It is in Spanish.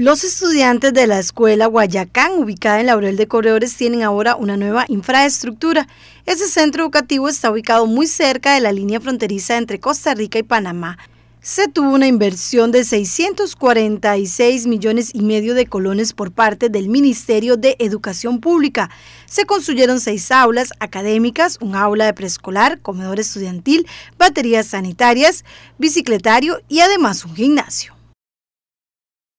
Los estudiantes de la escuela Guayacán, ubicada en Laurel de Corredores, tienen ahora una nueva infraestructura. Ese centro educativo está ubicado muy cerca de la línea fronteriza entre Costa Rica y Panamá. Se tuvo una inversión de 646 millones y medio de colones por parte del Ministerio de Educación Pública. Se construyeron seis aulas académicas, un aula de preescolar, comedor estudiantil, baterías sanitarias, bicicletario y además un gimnasio.